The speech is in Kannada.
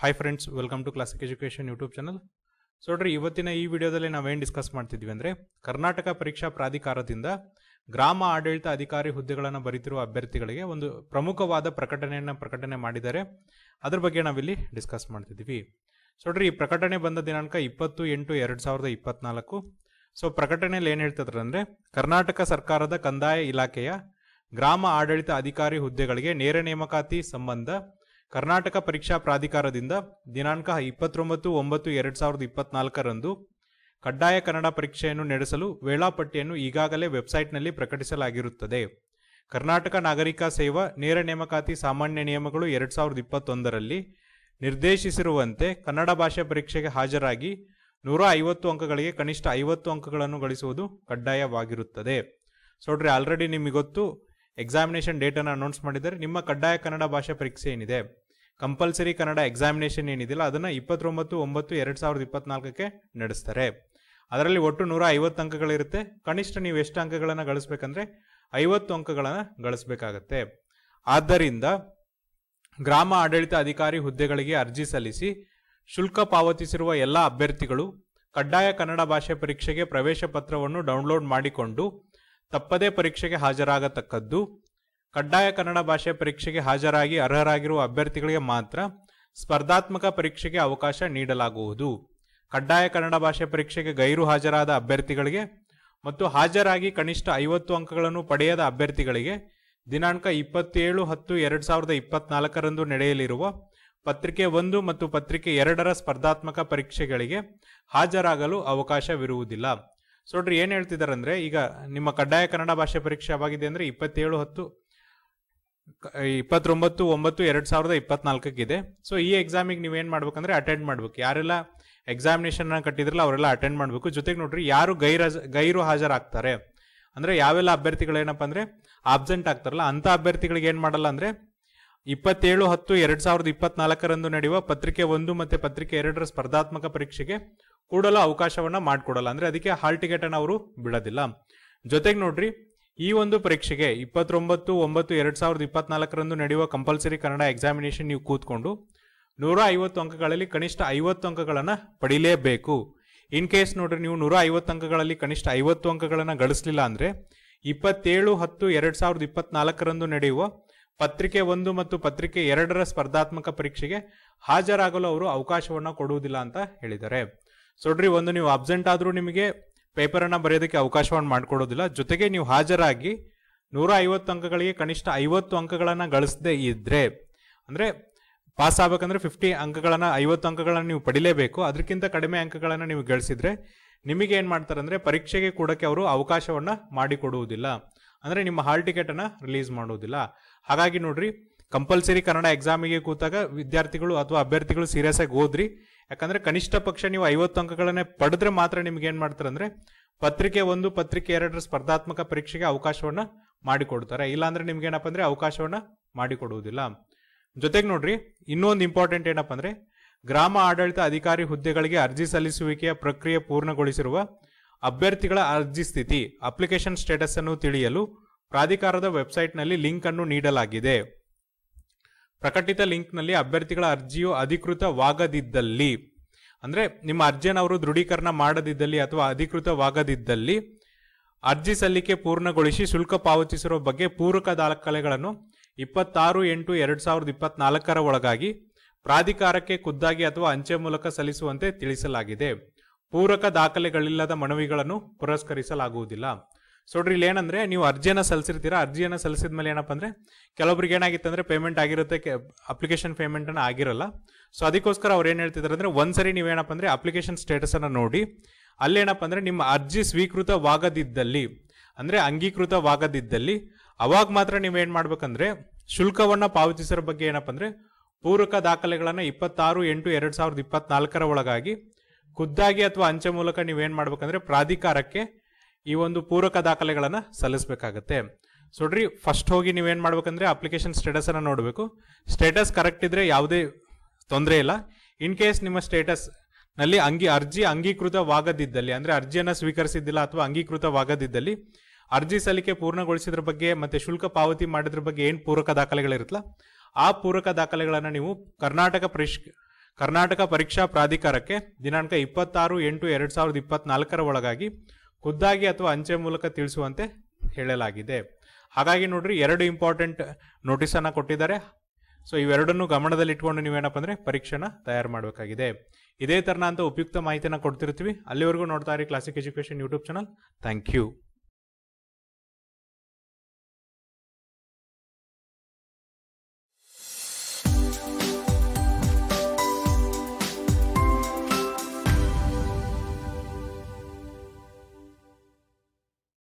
hi friends welcome to classic education YouTube channel so ನೋಡ್ರಿ ಇವತ್ತಿನ ಈ ವಿಡಿಯೋದಲ್ಲಿ ನಾವೇನು ಡಿಸ್ಕಸ್ ಮಾಡ್ತಿದ್ವಿ ಅಂದರೆ ಕರ್ನಾಟಕ ಪರೀಕ್ಷಾ ಪ್ರಾಧಿಕಾರದಿಂದ ಗ್ರಾಮ ಆಡಳಿತ ಅಧಿಕಾರಿ ಹುದ್ದೆಗಳನ್ನು ಬರೀತಿರುವ ಅಭ್ಯರ್ಥಿಗಳಿಗೆ ಒಂದು ಪ್ರಮುಖವಾದ ಪ್ರಕಟಣೆಯನ್ನು ಪ್ರಕಟಣೆ ಮಾಡಿದ್ದಾರೆ ಅದ್ರ ಬಗ್ಗೆ ನಾವಿಲ್ಲಿ ಡಿಸ್ಕಸ್ ಮಾಡ್ತಿದ್ವಿ ಸೊ ನೋಡ್ರಿ ಈ ಪ್ರಕಟಣೆ ಬಂದ ದಿನಾಂಕ ಇಪ್ಪತ್ತು ಎಂಟು ಎರಡು ಸಾವಿರದ ಇಪ್ಪತ್ನಾಲ್ಕು ಸೊ ಪ್ರಕಟಣೆಯಲ್ಲಿ ಏನು ಹೇಳ್ತಿದ್ರು ಅಂದರೆ ಕರ್ನಾಟಕ ಸರ್ಕಾರದ ಕಂದಾಯ ಇಲಾಖೆಯ ಗ್ರಾಮ ಆಡಳಿತ ಅಧಿಕಾರಿ ಹುದ್ದೆಗಳಿಗೆ ನೇರ ನೇಮಕಾತಿ ಸಂಬಂಧ ಕರ್ನಾಟಕ ಪರೀಕ್ಷಾ ಪ್ರಾಧಿಕಾರದಿಂದ ದಿನಾಂಕ ಇಪ್ಪತ್ತೊಂಬತ್ತು ಒಂಬತ್ತು ಎರಡು ಸಾವಿರದ ಇಪ್ಪತ್ನಾಲ್ಕರಂದು ಕಡ್ಡಾಯ ಕನ್ನಡ ಪರೀಕ್ಷೆಯನ್ನು ನಡೆಸಲು ವೇಳಾಪಟ್ಟಿಯನ್ನು ಈಗಾಗಲೇ ವೆಬ್ಸೈಟ್ನಲ್ಲಿ ಪ್ರಕಟಿಸಲಾಗಿರುತ್ತದೆ ಕರ್ನಾಟಕ ನಾಗರಿಕ ಸೇವಾ ನೇರ ನೇಮಕಾತಿ ಸಾಮಾನ್ಯ ನಿಯಮಗಳು ಎರಡು ಸಾವಿರದ ಇಪ್ಪತ್ತೊಂದರಲ್ಲಿ ನಿರ್ದೇಶಿಸಿರುವಂತೆ ಕನ್ನಡ ಭಾಷೆ ಪರೀಕ್ಷೆಗೆ ಹಾಜರಾಗಿ ನೂರ ಐವತ್ತು ಅಂಕಗಳಿಗೆ ಕನಿಷ್ಠ ಐವತ್ತು ಅಂಕಗಳನ್ನು ಗಳಿಸುವುದು ಕಡ್ಡಾಯವಾಗಿರುತ್ತದೆ ಸೋಡ್ರಿ ಆಲ್ರೆಡಿ ನಿಮಗೆ ಗೊತ್ತು ಎಕ್ಸಾಮಿನೇಷನ್ ಡೇಟನ್ನು ಅನೌನ್ಸ್ ಮಾಡಿದರೆ ನಿಮ್ಮ ಕಡ್ಡಾಯ ಕನ್ನಡ ಭಾಷೆ ಪರೀಕ್ಷೆ ಏನಿದೆ ಕಂಪಲ್ಸರಿ ಕನ್ನಡ ಎಕ್ಸಾಮಿನೇಷನ್ ಏನಿದೆಯಲ್ಲ ಅದನ್ನು ಇಪ್ಪತ್ತೊಂಬತ್ತು ಒಂಬತ್ತು ಎರಡು ಸಾವಿರದ ಇಪ್ಪತ್ನಾಲ್ಕಕ್ಕೆ ನಡೆಸ್ತಾರೆ ಅದರಲ್ಲಿ ಒಟ್ಟು ನೂರ ಐವತ್ತು ಅಂಕಗಳಿರುತ್ತೆ ಕನಿಷ್ಠ ನೀವು ಎಷ್ಟು ಅಂಕಗಳನ್ನು ಗಳಿಸ್ಬೇಕಂದ್ರೆ ಐವತ್ತು ಅಂಕಗಳನ್ನು ಗಳಿಸಬೇಕಾಗತ್ತೆ ಆದ್ದರಿಂದ ಗ್ರಾಮ ಆಡಳಿತ ಅಧಿಕಾರಿ ಹುದ್ದೆಗಳಿಗೆ ಅರ್ಜಿ ಸಲ್ಲಿಸಿ ಶುಲ್ಕ ಪಾವತಿಸಿರುವ ಎಲ್ಲ ಅಭ್ಯರ್ಥಿಗಳು ಕಡ್ಡಾಯ ಕನ್ನಡ ಭಾಷೆ ಪರೀಕ್ಷೆಗೆ ಪ್ರವೇಶ ಪತ್ರವನ್ನು ಡೌನ್ಲೋಡ್ ಮಾಡಿಕೊಂಡು ತಪ್ಪದೇ ಪರೀಕ್ಷೆಗೆ ಹಾಜರಾಗತಕ್ಕದ್ದು ಕಡ್ಡಾಯ ಕನ್ನಡ ಭಾಷೆ ಪರೀಕ್ಷೆಗೆ ಹಾಜರಾಗಿ ಅರ್ಹರಾಗಿರುವ ಅಭ್ಯರ್ಥಿಗಳಿಗೆ ಮಾತ್ರ ಸ್ಪರ್ಧಾತ್ಮಕ ಪರೀಕ್ಷೆಗೆ ಅವಕಾಶ ನೀಡಲಾಗುವುದು ಕಡ್ಡಾಯ ಕನ್ನಡ ಭಾಷೆ ಪರೀಕ್ಷೆಗೆ ಗೈರು ಹಾಜರಾದ ಅಭ್ಯರ್ಥಿಗಳಿಗೆ ಮತ್ತು ಹಾಜರಾಗಿ ಕನಿಷ್ಠ ಐವತ್ತು ಅಂಕಗಳನ್ನು ಪಡೆಯದ ಅಭ್ಯರ್ಥಿಗಳಿಗೆ ದಿನಾಂಕ ಇಪ್ಪತ್ತೇಳು ಹತ್ತು ಎರಡು ಸಾವಿರದ ಇಪ್ಪತ್ನಾಲ್ಕರಂದು ನಡೆಯಲಿರುವ ಪತ್ರಿಕೆ ಒಂದು ಮತ್ತು ಪತ್ರಿಕೆ ಎರಡರ ಸ್ಪರ್ಧಾತ್ಮಕ ಪರೀಕ್ಷೆಗಳಿಗೆ ಹಾಜರಾಗಲು ಅವಕಾಶವಿರುವುದಿಲ್ಲ ಸೊಡ್ರಿ ಏನು ಹೇಳ್ತಿದ್ದಾರೆ ಅಂದರೆ ಈಗ ನಿಮ್ಮ ಕಡ್ಡಾಯ ಕನ್ನಡ ಭಾಷೆ ಪರೀಕ್ಷೆ ಆಗಿದೆ ಅಂದರೆ ಇಪ್ಪತ್ತೇಳು ಹತ್ತು ಇಪ್ಪತ್ತೊಂಬತ್ತು ಒಂಬತ್ತು ಎರಡು ಸಾವಿರದ ಇಪ್ಪತ್ನಾಲ್ಕಕ್ಕಿದೆ ಸೊ ಈ ಎಕ್ಸಾಮಿಗೆ ನೀವೇನು ಮಾಡ್ಬೇಕಂದ್ರೆ ಅಟೆಂಡ್ ಮಾಡ್ಬೇಕು ಯಾರೆಲ್ಲ ಎಕ್ಸಾಮಿನೇಷನ್ ಕಟ್ಟಿದ್ರಲ್ಲ ಅವರೆಲ್ಲ ಅಟೆಂಡ್ ಮಾಡಬೇಕು ಜೊತೆಗೆ ನೋಡ್ರಿ ಯಾರು ಗೈರ ಗೈರು ಹಾಜರಾಗ್ತಾರೆ ಅಂದರೆ ಯಾವೆಲ್ಲ ಅಭ್ಯರ್ಥಿಗಳು ಅಭ್ಯರ್ಥಿಗಳೇನಪ್ಪ ಅಂದರೆ ಆಬ್ಸೆಂಟ್ ಆಗ್ತಾರಲ್ಲ ಅಂಥ ಅಭ್ಯರ್ಥಿಗಳಿಗೆ ಏನು ಮಾಡಲ್ಲ ಅಂದರೆ ಇಪ್ಪತ್ತೇಳು ಹತ್ತು ಎರಡು ಸಾವಿರದ ಇಪ್ಪತ್ನಾಲ್ಕರಂದು ನಡೆಯುವ ಪತ್ರಿಕೆ ಒಂದು ಮತ್ತು ಪತ್ರಿಕೆ ಎರಡರ ಸ್ಪರ್ಧಾತ್ಮಕ ಪರೀಕ್ಷೆಗೆ ಕೂಡಲು ಅವಕಾಶವನ್ನ ಮಾಡಿಕೊಡಲ್ಲ ಅಂದ್ರೆ ಅದಕ್ಕೆ ಹಾಲ್ ಟಿಕೆಟ್ ಅನ್ನ ಅವರು ಬಿಡೋದಿಲ್ಲ ಜೊತೆಗೆ ನೋಡ್ರಿ ಈ ಒಂದು ಪರೀಕ್ಷೆಗೆ ಇಪ್ಪತ್ತೊಂಬತ್ತು ಒಂಬತ್ತು ಎರಡ್ ಸಾವಿರದ ಇಪ್ಪತ್ನಾಲ್ಕರಂದು ನಡೆಯುವ ಕಂಪಲ್ಸರಿ ಕನ್ನಡ ಎಕ್ಸಾಮಿನೇಷನ್ ನೀವು ಕೂತ್ಕೊಂಡು ನೂರ ಐವತ್ತು ಅಂಕಗಳಲ್ಲಿ ಕನಿಷ್ಠ ಐವತ್ತು ಅಂಕಗಳನ್ನು ಪಡೀಲೇಬೇಕು ಇನ್ ಕೇಸ್ ನೋಡ್ರಿ ನೀವು ನೂರ ಐವತ್ತು ಅಂಕಗಳಲ್ಲಿ ಕನಿಷ್ಠ ಐವತ್ತು ಅಂಕಗಳನ್ನು ಗಳಿಸಲಿಲ್ಲ ಅಂದರೆ ಇಪ್ಪತ್ತೇಳು ಹತ್ತು ಎರಡು ಸಾವಿರದ ಇಪ್ಪತ್ನಾಲ್ಕರಂದು ನಡೆಯುವ ಪತ್ರಿಕೆ ಒಂದು ಮತ್ತು ಪತ್ರಿಕೆ ಎರಡರ ಸ್ಪರ್ಧಾತ್ಮಕ ಪರೀಕ್ಷೆಗೆ ಹಾಜರಾಗಲು ಅವರು ಅವಕಾಶವನ್ನು ಕೊಡುವುದಿಲ್ಲ ಅಂತ ಹೇಳಿದ್ದಾರೆ ಸೊಡ್ರಿ ಒಂದು ನೀವು ಅಬ್ಸೆಂಟ್ ಆದರೂ ನಿಮಗೆ ಪೇಪರನ್ನು ಬರೆಯೋದಕ್ಕೆ ಅವಕಾಶವನ್ನು ಮಾಡಿಕೊಡೋದಿಲ್ಲ ಜೊತೆಗೆ ನೀವು ಹಾಜರಾಗಿ ನೂರ ಐವತ್ತು ಅಂಕಗಳಿಗೆ ಕನಿಷ್ಠ ಐವತ್ತು ಅಂಕಗಳನ್ನು ಗಳಿಸದೇ ಇದ್ದರೆ ಅಂದರೆ ಪಾಸ್ ಆಗಬೇಕಂದ್ರೆ ಫಿಫ್ಟಿ ಅಂಕಗಳನ್ನು ಐವತ್ತು ಅಂಕಗಳನ್ನು ನೀವು ಪಡಿಲೇಬೇಕು ಅದಕ್ಕಿಂತ ಕಡಿಮೆ ಅಂಕಗಳನ್ನು ನೀವು ಗಳಿಸಿದರೆ ನಿಮಗೆ ಏನು ಮಾಡ್ತಾರೆ ಅಂದರೆ ಪರೀಕ್ಷೆಗೆ ಕೂಡಕ್ಕೆ ಅವರು ಅವಕಾಶವನ್ನು ಮಾಡಿಕೊಡುವುದಿಲ್ಲ ಅಂದರೆ ನಿಮ್ಮ ಹಾಲ್ ಟಿಕೆಟನ್ನು ರಿಲೀಸ್ ಮಾಡುವುದಿಲ್ಲ ಹಾಗಾಗಿ ನೋಡ್ರಿ ಕಂಪಲ್ಸರಿ ಕನ್ನಡ ಎಕ್ಸಾಮಿಗೆ ಕೂತಾಗ ವಿದ್ಯಾರ್ಥಿಗಳು ಅಥವಾ ಅಭ್ಯರ್ಥಿಗಳು ಸೀರಿಯಸ್ ಆಗಿ ಓದ್ರಿ ಯಾಕಂದ್ರೆ ಕನಿಷ್ಠ ಪಕ್ಷ ನೀವು ಐವತ್ತು ಅಂಕಗಳನ್ನೇ ಪಡೆದ್ರೆ ಮಾತ್ರ ನಿಮ್ಗೆ ಏನ್ ಮಾಡ್ತಾರೆ ಪತ್ರಿಕೆ ಒಂದು ಪತ್ರಿಕೆ ಎರಡರ ಸ್ಪರ್ಧಾತ್ಮಕ ಪರೀಕ್ಷೆಗೆ ಅವಕಾಶವನ್ನ ಮಾಡಿಕೊಡ್ತಾರೆ ಇಲ್ಲಾಂದರೆ ನಿಮ್ಗೆ ಏನಪ್ಪ ಅಂದ್ರೆ ಅವಕಾಶವನ್ನ ಮಾಡಿಕೊಡುವುದಿಲ್ಲ ಜೊತೆಗೆ ನೋಡ್ರಿ ಇನ್ನೊಂದು ಇಂಪಾರ್ಟೆಂಟ್ ಏನಪ್ಪ ಅಂದ್ರೆ ಗ್ರಾಮ ಆಡಳಿತ ಅಧಿಕಾರಿ ಹುದ್ದೆಗಳಿಗೆ ಅರ್ಜಿ ಸಲ್ಲಿಸುವಿಕೆಯ ಪ್ರಕ್ರಿಯೆ ಪೂರ್ಣಗೊಳಿಸಿರುವ ಅಭ್ಯರ್ಥಿಗಳ ಅರ್ಜಿ ಸ್ಥಿತಿ ಅಪ್ಲಿಕೇಶನ್ ಸ್ಟೇಟಸ್ ಅನ್ನು ತಿಳಿಯಲು ಪ್ರಾಧಿಕಾರದ ವೆಬ್ಸೈಟ್ನಲ್ಲಿ ಲಿಂಕ್ ಅನ್ನು ನೀಡಲಾಗಿದೆ ಪ್ರಕಟಿತ ಲಿಂಕ್ನಲ್ಲಿ ಅಭ್ಯರ್ಥಿಗಳ ಅರ್ಜಿಯು ಅಧಿಕೃತವಾಗದಿದ್ದಲ್ಲಿ ಅಂದರೆ ನಿಮ್ಮ ಅರ್ಜಿಯನ್ನು ಅವರು ದೃಢೀಕರಣ ಮಾಡದಿದ್ದಲ್ಲಿ ಅಥವಾ ಅಧಿಕೃತವಾಗದಿದ್ದಲ್ಲಿ ಅರ್ಜಿ ಸಲ್ಲಿಕೆ ಪೂರ್ಣಗೊಳಿಸಿ ಶುಲ್ಕ ಪಾವತಿಸಿರುವ ಬಗ್ಗೆ ಪೂರಕ ದಾಖಲೆಗಳನ್ನು ಇಪ್ಪತ್ತಾರು ಎಂಟು ಎರಡು ಸಾವಿರದ ಇಪ್ಪತ್ನಾಲ್ಕರ ಒಳಗಾಗಿ ಪ್ರಾಧಿಕಾರಕ್ಕೆ ಖುದ್ದಾಗಿ ಅಥವಾ ಅಂಚೆ ಮೂಲಕ ಸಲ್ಲಿಸುವಂತೆ ತಿಳಿಸಲಾಗಿದೆ ಪೂರಕ ದಾಖಲೆಗಳಿಲ್ಲದ ಮನವಿಗಳನ್ನು ಪುರಸ್ಕರಿಸಲಾಗುವುದಿಲ್ಲ ಸೊಡ್ರಿ ಇಲ್ಲಿ ಏನಂದ್ರೆ ನೀವು ಅರ್ಜಿಯನ್ನು ಸಲ್ಲಿಸಿರ್ತೀರ ಅರ್ಜಿಯನ್ನು ಸಲ್ಲಿಸಿದ ಮೇಲೆ ಏನಪ್ಪ ಅಂದರೆ ಕೆಲವೊಬ್ರಿಗೆ ಏನಾಗಿತ್ತು ಪೇಮೆಂಟ್ ಆಗಿರುತ್ತೆ ಅಪ್ಲಿಕೇಶನ್ ಅಪ್ಲಿಕೇಶನ್ ಪೇಮೆಂಟನ್ನು ಆಗಿರಲ್ಲ ಸೊ ಅದಕ್ಕೋಸ್ಕರ ಅವ್ರು ಏನು ಹೇಳ್ತಿದ್ರು ಅಂದರೆ ಒಂದ್ಸರಿ ನೀವೇನಪ್ಪ ಅಂದರೆ ಅಪ್ಲಿಕೇಶನ್ ಸ್ಟೇಟಸನ್ನು ನೋಡಿ ಅಲ್ಲೇನಪ್ಪ ಅಂದರೆ ನಿಮ್ಮ ಅರ್ಜಿ ಸ್ವೀಕೃತವಾಗದಿದ್ದಲ್ಲಿ ಅಂದರೆ ಅಂಗೀಕೃತವಾಗದಿದ್ದಲ್ಲಿ ಅವಾಗ ಮಾತ್ರ ನೀವೇನು ಮಾಡ್ಬೇಕಂದ್ರೆ ಶುಲ್ಕವನ್ನು ಪಾವತಿಸಿರೋ ಬಗ್ಗೆ ಏನಪ್ಪ ಅಂದರೆ ಪೂರಕ ದಾಖಲೆಗಳನ್ನು ಇಪ್ಪತ್ತಾರು ಎಂಟು ಎರಡು ಸಾವಿರದ ಇಪ್ಪತ್ನಾಲ್ಕರ ಒಳಗಾಗಿ ಖುದ್ದಾಗಿ ಅಥವಾ ಅಂಚೆ ಮೂಲಕ ನೀವೇನು ಮಾಡ್ಬೇಕಂದ್ರೆ ಪ್ರಾಧಿಕಾರಕ್ಕೆ ಈ ಒಂದು ಪೂರಕ ದಾಖಲೆಗಳನ್ನು ಸಲ್ಲಿಸಬೇಕಾಗತ್ತೆ ನೋಡ್ರಿ ಫಸ್ಟ್ ಹೋಗಿ ನೀವೇನು ಮಾಡ್ಬೇಕಂದ್ರೆ ಅಪ್ಲಿಕೇಶನ್ ಸ್ಟೇಟಸನ್ನು ನೋಡಬೇಕು ಸ್ಟೇಟಸ್ ಕರೆಕ್ಟ್ ಇದ್ದರೆ ಯಾವುದೇ ತೊಂದರೆ ಇಲ್ಲ ಇನ್ ಕೇಸ್ ನಿಮ್ಮ ಸ್ಟೇಟಸ್ ನಲ್ಲಿ ಅಂಗಿ ಅರ್ಜಿ ಅಂಗೀಕೃತವಾಗದಿದ್ದಲ್ಲಿ ಅಂದರೆ ಅರ್ಜಿಯನ್ನು ಸ್ವೀಕರಿಸಿದ್ದಿಲ್ಲ ಅಥವಾ ಅಂಗೀಕೃತವಾಗದಿದ್ದಲ್ಲಿ ಅರ್ಜಿ ಸಲ್ಲಿಕೆ ಪೂರ್ಣಗೊಳಿಸಿದ್ರ ಬಗ್ಗೆ ಮತ್ತೆ ಶುಲ್ಕ ಪಾವತಿ ಮಾಡಿದ್ರ ಬಗ್ಗೆ ಏನು ಪೂರಕ ದಾಖಲೆಗಳಿರುತ್ತಲ್ಲ ಆ ಪೂರಕ ದಾಖಲೆಗಳನ್ನು ನೀವು ಕರ್ನಾಟಕ ಪರಿಷ್ ಕರ್ನಾಟಕ ಪರೀಕ್ಷಾ ಪ್ರಾಧಿಕಾರಕ್ಕೆ ದಿನಾಂಕ ಇಪ್ಪತ್ತಾರು ಎಂಟು ಎರಡು ಸಾವಿರದ ಇಪ್ಪತ್ತ್ನಾಲ್ಕರ ಒಳಗಾಗಿ ಖುದ್ದಾಗಿ ಅಥವಾ ಅಂಚೆ ಮೂಲಕ ತಿಳಿಸುವಂತೆ ಹೇಳಲಾಗಿದೆ ಹಾಗಾಗಿ ನೋಡ್ರಿ ಎರಡು ಇಂಪಾರ್ಟೆಂಟ್ ನೋಟಿಸನ್ನು ಕೊಟ್ಟಿದ್ದಾರೆ ಸೊ ಇವೆರಡನ್ನು ಗಮನದಲ್ಲಿಟ್ಕೊಂಡು ನೀವೇನಪ್ಪ ಅಂದರೆ ಪರೀಕ್ಷೆನ ತಯಾರು ಮಾಡಬೇಕಾಗಿದೆ ಇದೇ ಥರನ ಅಂತ ಉಪಯುಕ್ತ ಮಾಹಿತಿನ ಕೊಡ್ತಿರ್ತೀವಿ ಅಲ್ಲಿವರೆಗೂ ನೋಡ್ತಾ ಇರಿ classic education YouTube channel thank you